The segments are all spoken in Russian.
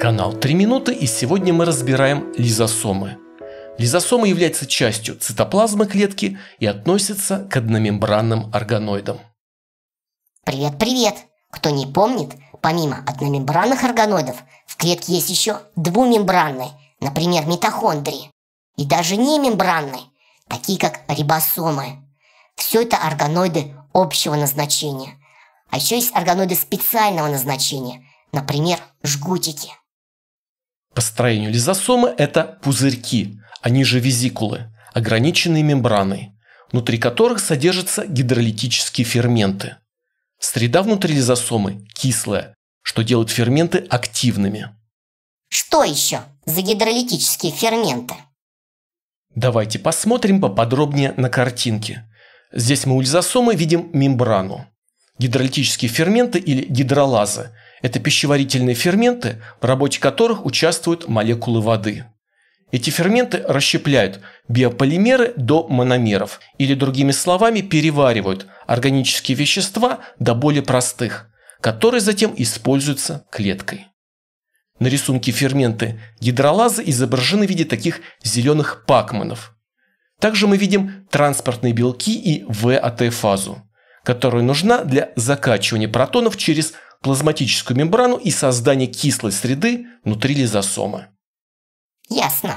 Канал 3 минуты и сегодня мы разбираем лизосомы. Лизосомы являются частью цитоплазмы клетки и относятся к одномембранным органоидам. Привет-привет! Кто не помнит, помимо одномембранных органоидов, в клетке есть еще двумембранные, например, митохондрии, и даже немембранные, такие как рибосомы. Все это органоиды общего назначения. А еще есть органоиды специального назначения, например, жгутики строению лизосомы это пузырьки, они а же визикулы, ограниченные мембраной, внутри которых содержатся гидролитические ферменты. Среда внутри лизосомы кислая, что делает ферменты активными. Что еще за гидролитические ферменты? Давайте посмотрим поподробнее на картинке. Здесь мы у лизосомы видим мембрану. Гидролитические ферменты или гидролазы – это пищеварительные ферменты, в работе которых участвуют молекулы воды. Эти ферменты расщепляют биополимеры до мономеров, или другими словами переваривают органические вещества до более простых, которые затем используются клеткой. На рисунке ферменты гидролазы изображены в виде таких зеленых пакманов. Также мы видим транспортные белки и ВАТ-фазу, которая нужна для закачивания протонов через плазматическую мембрану и создание кислой среды внутри лизосома. Ясно.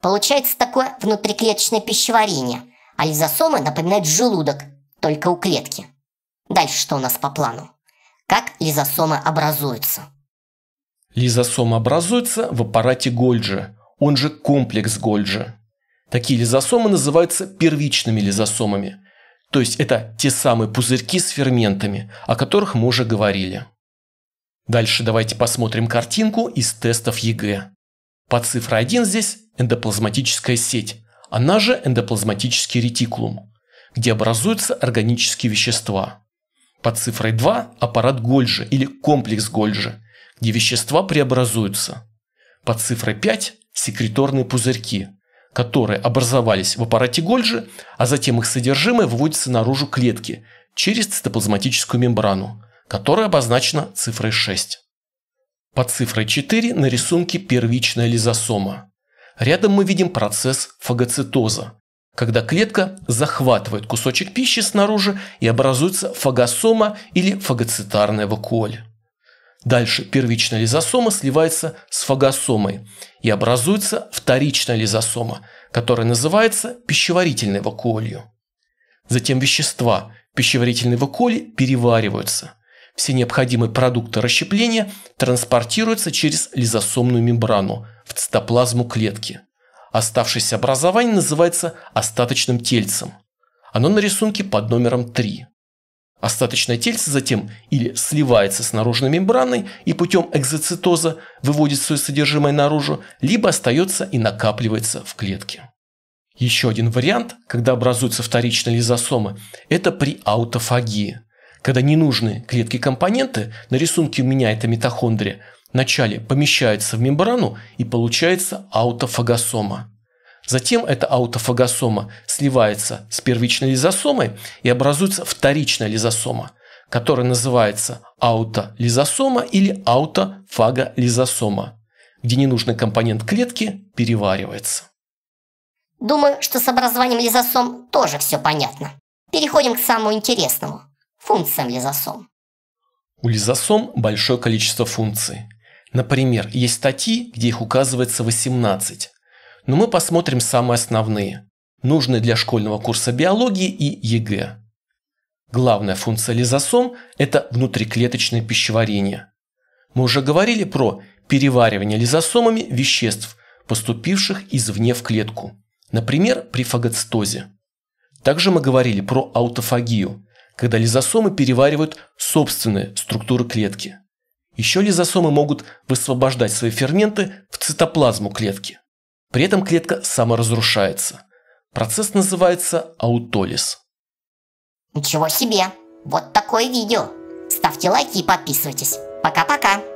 Получается такое внутриклеточное пищеварение, а лизосомы напоминают желудок, только у клетки. Дальше что у нас по плану? Как лизосомы образуются? Лизосомы образуются в аппарате Гольджи, он же комплекс Гольджи. Такие лизосомы называются первичными лизосомами, то есть это те самые пузырьки с ферментами, о которых мы уже говорили. Дальше давайте посмотрим картинку из тестов ЕГЭ. По цифре 1 здесь эндоплазматическая сеть, она же эндоплазматический ретикулум, где образуются органические вещества. Под цифрой 2 аппарат Гольджи или комплекс Гольджи, где вещества преобразуются. Под цифрой 5 секреторные пузырьки, которые образовались в аппарате Гольджи, а затем их содержимое выводится наружу клетки через цитоплазматическую мембрану, которая обозначена цифрой 6. Под цифрой 4 на рисунке первичная лизосома. Рядом мы видим процесс фагоцитоза, когда клетка захватывает кусочек пищи снаружи и образуется фагосома или фагоцитарная вакуоль. Дальше первичная лизосома сливается с фагосомой и образуется вторичная лизосома, которая называется пищеварительной вакуолью. Затем вещества пищеварительной вакуоли перевариваются – все необходимые продукты расщепления транспортируются через лизосомную мембрану в цитоплазму клетки. Оставшееся образование называется остаточным тельцем. Оно на рисунке под номером 3. Остаточное тельце затем или сливается с наружной мембраной и путем экзоцитоза выводит свое содержимое наружу, либо остается и накапливается в клетке. Еще один вариант, когда образуются вторичные лизосомы, это при аутофагии – когда ненужные клетки-компоненты, на рисунке у меня это митохондрия, вначале помещаются в мембрану и получается аутофагосома. Затем эта аутофагосома сливается с первичной лизосомой и образуется вторичная лизосома, которая называется аутолизосома или аутофаголизосома, где ненужный компонент клетки переваривается. Думаю, что с образованием лизосом тоже все понятно. Переходим к самому интересному – функциям лизосом. У лизосом большое количество функций. Например, есть статьи, где их указывается 18. Но мы посмотрим самые основные, нужные для школьного курса биологии и ЕГЭ. Главная функция лизосом – это внутриклеточное пищеварение. Мы уже говорили про переваривание лизосомами веществ, поступивших извне в клетку, например, при фагоцитозе. Также мы говорили про аутофагию когда лизосомы переваривают собственные структуры клетки. Еще лизосомы могут высвобождать свои ферменты в цитоплазму клетки. При этом клетка саморазрушается. Процесс называется аутолиз. Ничего себе! Вот такое видео! Ставьте лайки и подписывайтесь. Пока-пока!